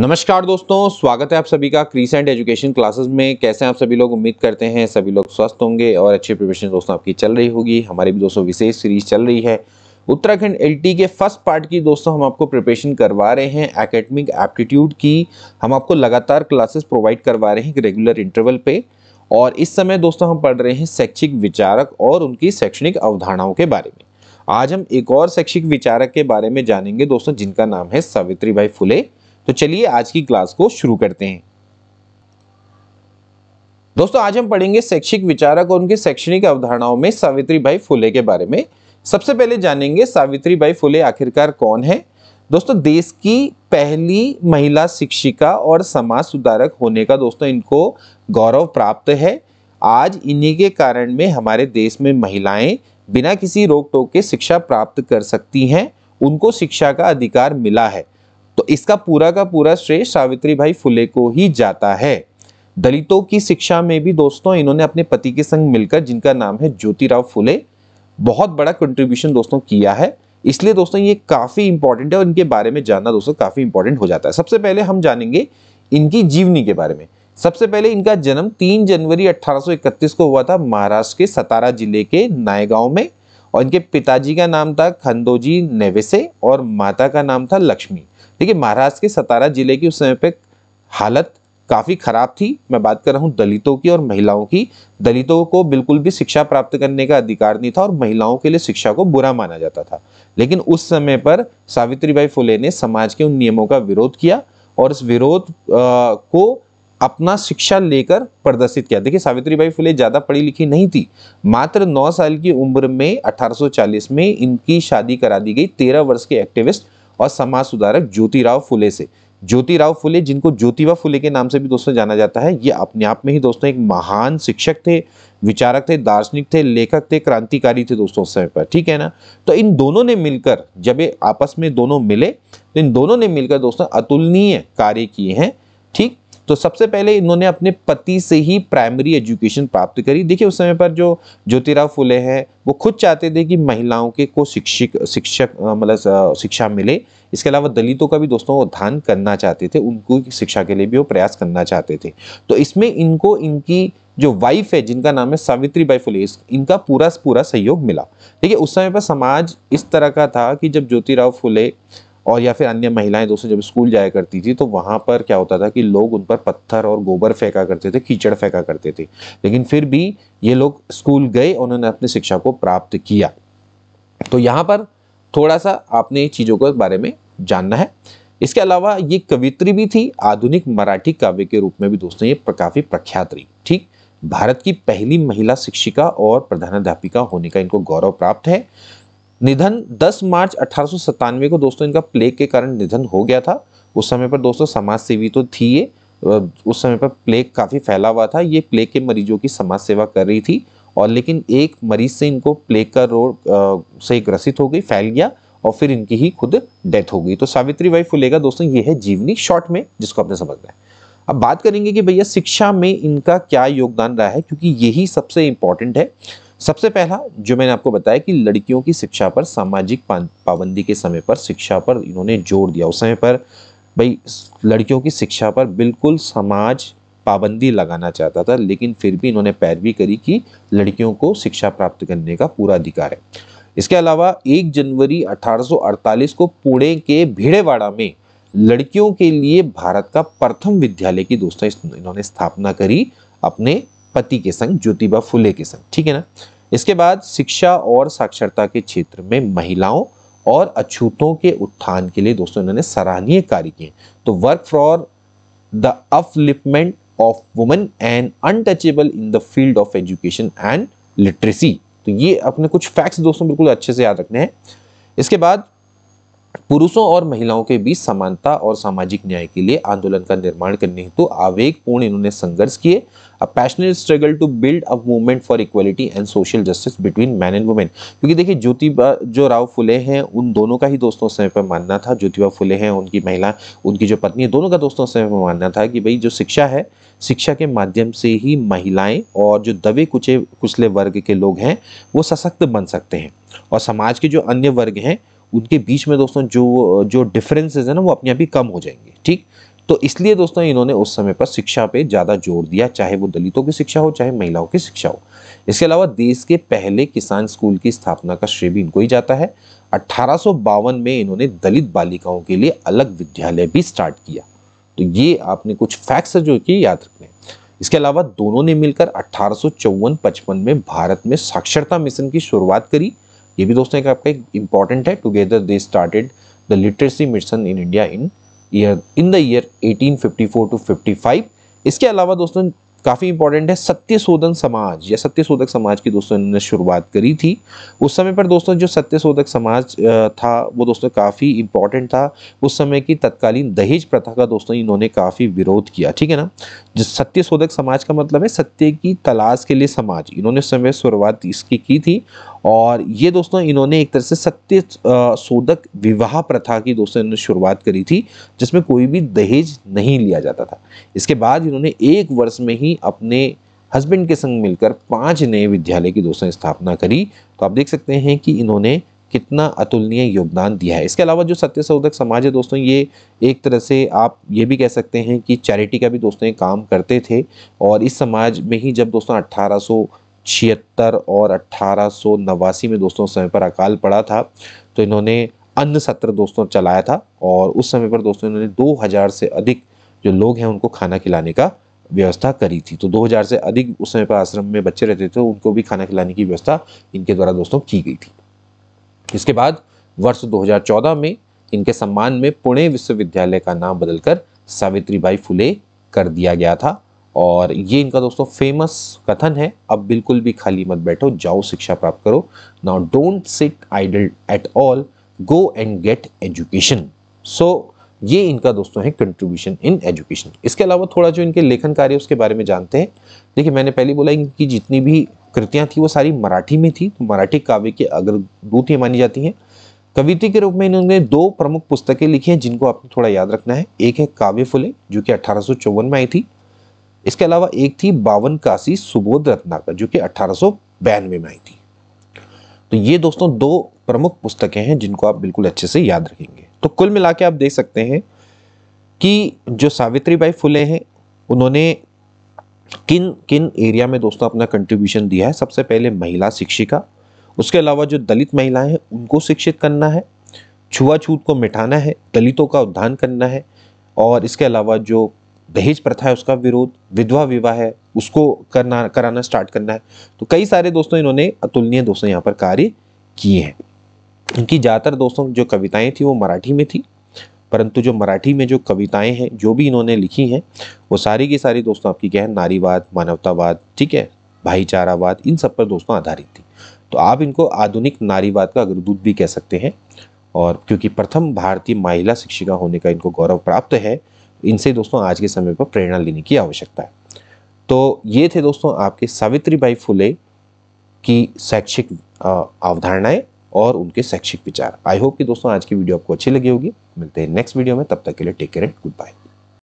नमस्कार दोस्तों स्वागत है आप सभी का क्रीसेंट एजुकेशन क्लासेस में कैसे आप सभी लोग उम्मीद करते हैं सभी लोग स्वस्थ होंगे और अच्छी प्रिपरेशन दोस्तों आपकी चल रही होगी हमारी भी दोस्तों विशेष सीरीज चल रही है उत्तराखंड एलटी के फर्स्ट पार्ट की दोस्तों हम आपको प्रिपरेशन करवा रहे हैं एकेडमिक एप्टीट्यूड की हम आपको लगातार क्लासेस प्रोवाइड करवा रहे हैं रेगुलर इंटरवल पे और इस समय दोस्तों हम पढ़ रहे हैं शैक्षिक विचारक और उनकी शैक्षणिक अवधारणाओं के बारे में आज हम एक और शैक्षिक विचारक के बारे में जानेंगे दोस्तों जिनका नाम है सावित्री भाई फुले तो चलिए आज की क्लास को शुरू करते हैं दोस्तों आज हम पढ़ेंगे शैक्षिक विचारक और उनके शैक्षणिक अवधारणाओं में सावित्री भाई फुले के बारे में सबसे पहले जानेंगे सावित्री भाई फुले आखिरकार कौन है दोस्तों देश की पहली महिला शिक्षिका और समाज सुधारक होने का दोस्तों इनको गौरव प्राप्त है आज इन्हीं के कारण में हमारे देश में महिलाएं बिना किसी रोक टोक के शिक्षा प्राप्त कर सकती हैं उनको शिक्षा का अधिकार मिला है तो इसका पूरा का पूरा श्रेय सावित्री भाई फुले को ही जाता है दलितों की शिक्षा में भी दोस्तों इन्होंने अपने पति के संग मिलकर जिनका नाम है ज्योतिराव फुले बहुत बड़ा कंट्रीब्यूशन दोस्तों किया है इसलिए दोस्तों ये काफ़ी इंपॉर्टेंट है और इनके बारे में जानना दोस्तों काफ़ी इंपॉर्टेंट हो जाता है सबसे पहले हम जानेंगे इनकी जीवनी के बारे में सबसे पहले इनका जन्म 3 जनवरी 1831 को हुआ था महाराष्ट्र के सतारा जिले के नायगांव में और इनके पिताजी का नाम था खंदोजी नेवेसे और माता का नाम था लक्ष्मी देखिए महाराष्ट्र के सतारा जिले की उस समय पे हालत काफ़ी ख़राब थी मैं बात कर रहा हूँ दलितों की और महिलाओं की दलितों को बिल्कुल भी शिक्षा प्राप्त करने का अधिकार नहीं था और महिलाओं के लिए शिक्षा को बुरा माना जाता था लेकिन उस समय पर सावित्रीबाई फुले ने समाज के उन नियमों का विरोध किया और इस विरोध को अपना शिक्षा लेकर प्रदर्शित किया देखिए सावित्रीबाई फुले ज़्यादा पढ़ी लिखी नहीं थी मात्र 9 साल की उम्र में 1840 में इनकी शादी करा दी गई 13 वर्ष के एक्टिविस्ट और समाज सुधारक ज्योतिराव फुले से ज्योतिराव फुले जिनको ज्योतिबा फुले के नाम से भी दोस्तों जाना जाता है ये अपने आप में ही दोस्तों एक महान शिक्षक थे विचारक थे दार्शनिक थे लेखक थे क्रांतिकारी थे दोस्तों उस समय पर ठीक है ना तो इन दोनों ने मिलकर जब ये आपस में दोनों मिले तो इन दोनों ने मिलकर दोस्तों अतुलनीय कार्य किए हैं ठीक तो सबसे पहले इन्होंने अपने पति से ही प्राइमरी एजुकेशन प्राप्त करी देखिए उस समय पर जो ज्योतिराव फुले हैं वो खुद चाहते थे कि महिलाओं के को शिक्षिक शिक्षक मतलब शिक्षा मिले इसके अलावा दलितों का भी दोस्तों ध्यान करना चाहते थे उनको शिक्षा के लिए भी वो प्रयास करना चाहते थे तो इसमें इनको इनकी जो वाइफ है जिनका नाम है सावित्री बाई फुले इनका पूरा पूरा सहयोग मिला ठीक है उस समय पर समाज इस तरह का था कि जब ज्योतिराव फुले और या फिर अन्य महिलाएं दोस्तों जब स्कूल जाया करती थी तो वहां पर क्या होता था कि लोग उन पर पत्थर और गोबर फेंका करते थे कीचड़ फेंका करते थे लेकिन फिर भी ये लोग स्कूल गए उन्होंने अपनी शिक्षा को प्राप्त किया तो यहाँ पर थोड़ा सा आपने चीज़ों के बारे में जानना है इसके अलावा ये कवित्री भी थी आधुनिक मराठी काव्य के रूप में भी दोस्तों ये काफ़ी प्रख्यात रही ठीक भारत की पहली महिला शिक्षिका और प्रधानाध्यापिका होने का इनको गौरव प्राप्त है निधन 10 मार्च अठारह को दोस्तों इनका प्लेग के कारण निधन हो गया था उस समय पर दोस्तों समाज सेवी तो थी ये उस समय पर प्लेग काफ़ी फैला हुआ था ये प्लेग के मरीजों की समाज सेवा कर रही थी और लेकिन एक मरीज से इनको प्लेग का रोग से ग्रसित हो गई फैल गया और फिर इनकी ही खुद डेथ हो गई तो सावित्री बाई फुलेगा दोस्तों ये है जीवनी शॉर्ट में जिसको आपने समझना है अब बात करेंगे कि भैया शिक्षा में इनका क्या योगदान रहा है क्योंकि यही सबसे इंपॉर्टेंट है सबसे पहला जो मैंने आपको बताया कि लड़कियों की शिक्षा पर सामाजिक पाबंदी के समय पर शिक्षा पर इन्होंने जोर दिया उस समय पर भाई लड़कियों की शिक्षा पर बिल्कुल समाज पाबंदी लगाना चाहता था लेकिन फिर भी इन्होंने पैरवी करी कि लड़कियों को शिक्षा प्राप्त करने का पूरा अधिकार है इसके अलावा 1 जनवरी 1848 को पुणे के भिड़ेवाड़ा में लड़कियों के लिए भारत का प्रथम विद्यालय की दोस्तों इन्होंने स्थापना करी अपने पति के संग ज्योतिबा फुले के संग ठीक है ना इसके बाद शिक्षा और साक्षरता के क्षेत्र में महिलाओं और अछूतों के उत्थान के लिए दोस्तों इन्होंने सराहनीय कार्य किए तो work for the upliftment of women and untouchable in the field of education and literacy तो ये अपने कुछ फैक्ट्स दोस्तों बिल्कुल अच्छे से याद रखने हैं इसके बाद पुरुषों और महिलाओं के बीच समानता और सामाजिक न्याय के लिए आंदोलन का निर्माण करने हेतु तो आवेगपूर्ण इन्होंने संघर्ष किए a passionate struggle to build a movement for equality and social justice between man and women क्योंकि देखिए ज्योतिबा जो राव फुले हैं उन दोनों का ही दोस्तों समय पर मानना था ज्योतिबा फुले हैं उनकी महिला उनकी जो पत्नी है दोनों का दोस्तों समय पर मानना था कि भाई जो शिक्षा है शिक्षा के माध्यम से ही महिलाएं और जो दबे कुचे कुचले वर्ग के लोग हैं वो सशक्त बन सकते हैं और समाज के जो अन्य वर्ग हैं उनके बीच में दोस्तों जो जो डिफरेंसेज है ना वो अपने आप ही कम हो जाएंगे ठीक तो इसलिए दोस्तों इन्होंने उस समय पर शिक्षा पे ज़्यादा जोर दिया चाहे वो दलितों की शिक्षा हो चाहे महिलाओं की शिक्षा हो इसके अलावा देश के पहले किसान स्कूल की स्थापना का श्रेय भी इनको ही जाता है अट्ठारह में इन्होंने दलित बालिकाओं के लिए अलग विद्यालय भी स्टार्ट किया तो ये आपने कुछ फैक्ट्स जो कि याद रखने इसके अलावा दोनों ने मिलकर अट्ठारह सौ में भारत में साक्षरता मिशन की शुरुआत करी ये भी दोस्तों एक आपका एक इम्पॉर्टेंट है together they started the literacy mission in India in year in the year 1854 to 55 इसके अलावा दोस्तों काफ़ी इंपॉर्टेंट है सत्यशोधन समाज या सत्यशोधक समाज की दोस्तों इन्होंने शुरुआत करी थी उस समय पर दोस्तों जो सत्यशोधक समाज था वो दोस्तों काफ़ी इंपॉर्टेंट था उस समय की तत्कालीन दहेज प्रथा का दोस्तों इन्होंने काफ़ी विरोध किया ठीक है ना जो सत्यशोधक समाज का मतलब है सत्य की तलाश के लिए समाज इन्होंने समय शुरुआत इसकी की थी और ये दोस्तों इन्होंने एक तरह से सत्य शोधक विवाह प्रथा की दोस्तों इन्होंने शुरुआत करी थी जिसमें कोई भी दहेज नहीं लिया जाता था इसके बाद इन्होंने एक वर्ष में ही अपने हस्बैंड के संग मिलकर पांच नए विद्यालय की दोस्तों स्थापना करी तो आप देख सकते हैं कि इन्होंने कितना अतुलनीय योगदान दिया है इसके अलावा जो सत्य शोधक समाज है दोस्तों ये एक तरह से आप ये भी कह सकते हैं कि चैरिटी का भी दोस्तों काम करते थे और इस समाज में ही जब दोस्तों अट्ठारह छिहत्तर और अट्ठारह में दोस्तों समय पर अकाल पड़ा था तो इन्होंने अन्य सत्र दोस्तों चलाया था और उस समय पर दोस्तों इन्होंने 2000 से अधिक जो लोग हैं उनको खाना खिलाने का व्यवस्था करी थी तो 2000 से अधिक उस समय पर आश्रम में बच्चे रहते थे उनको भी खाना खिलाने की व्यवस्था इनके द्वारा दोस्तों की गई थी इसके बाद वर्ष 2014 में इनके सम्मान में पुणे विश्वविद्यालय का नाम बदलकर सावित्री बाई फुले कर दिया गया था और ये इनका दोस्तों फेमस कथन है अब बिल्कुल भी खाली मत बैठो जाओ शिक्षा प्राप्त करो now don't sit idle at all go and get education so ये इनका दोस्तों है कंट्रीब्यूशन इन एजुकेशन इसके अलावा थोड़ा जो इनके लेखन कार्य उसके बारे में जानते हैं देखिए मैंने पहले बोला इनकी जितनी भी कृतियाँ थी वो सारी मराठी में थी तो मराठी काव्य के अग्रदूत ये मानी जाती हैं कविता के रूप में इन्होंने दो प्रमुख पुस्तकें लिखी हैं जिनको आपको थोड़ा याद रखना है एक है काव्य फुले जो कि अठारह में आई थी इसके अलावा एक थी बावन काशी सुबोध रत्नाकर जो कि अठारह में आई थी तो ये दोस्तों दो प्रमुख पुस्तकें हैं जिनको आप बिल्कुल अच्छे से याद रखेंगे तो कुल मिला आप देख सकते हैं कि जो सावित्री बाई फुले हैं उन्होंने किन किन एरिया में दोस्तों अपना कंट्रीब्यूशन दिया है सबसे पहले महिला शिक्षिका उसके अलावा जो दलित महिलाएं हैं उनको शिक्षित करना है छुआछूत को मिटाना है दलितों का उद्धान करना है और इसके अलावा जो दहेज प्रथा है उसका विरोध विधवा विवाह है उसको करना कराना स्टार्ट करना है तो कई सारे दोस्तों इन्होंने अतुलनीय दोस्तों यहाँ पर कार्य किए हैं उनकी ज़्यादातर दोस्तों जो कविताएं थी वो मराठी में थी परंतु जो मराठी में जो कविताएं हैं जो भी इन्होंने लिखी हैं वो सारी की सारी दोस्तों आपकी क्या है नारीवाद मानवतावाद ठीक है भाईचारावाद इन सब पर दोस्तों आधारित थी तो आप इनको आधुनिक नारीवाद का अग्रदूत भी कह सकते हैं और क्योंकि प्रथम भारतीय महिला शिक्षिका होने का इनको गौरव प्राप्त है इनसे दोस्तों आज के समय पर प्रेरणा लेने की आवश्यकता है तो ये थे दोस्तों आपके सावित्री बाई फुले की शैक्षिक अवधारणाएं और उनके शैक्षिक विचार आई होप कि दोस्तों आज की वीडियो आपको अच्छी लगी होगी मिलते हैं नेक्स्ट वीडियो में तब तक के लिए take care and good bye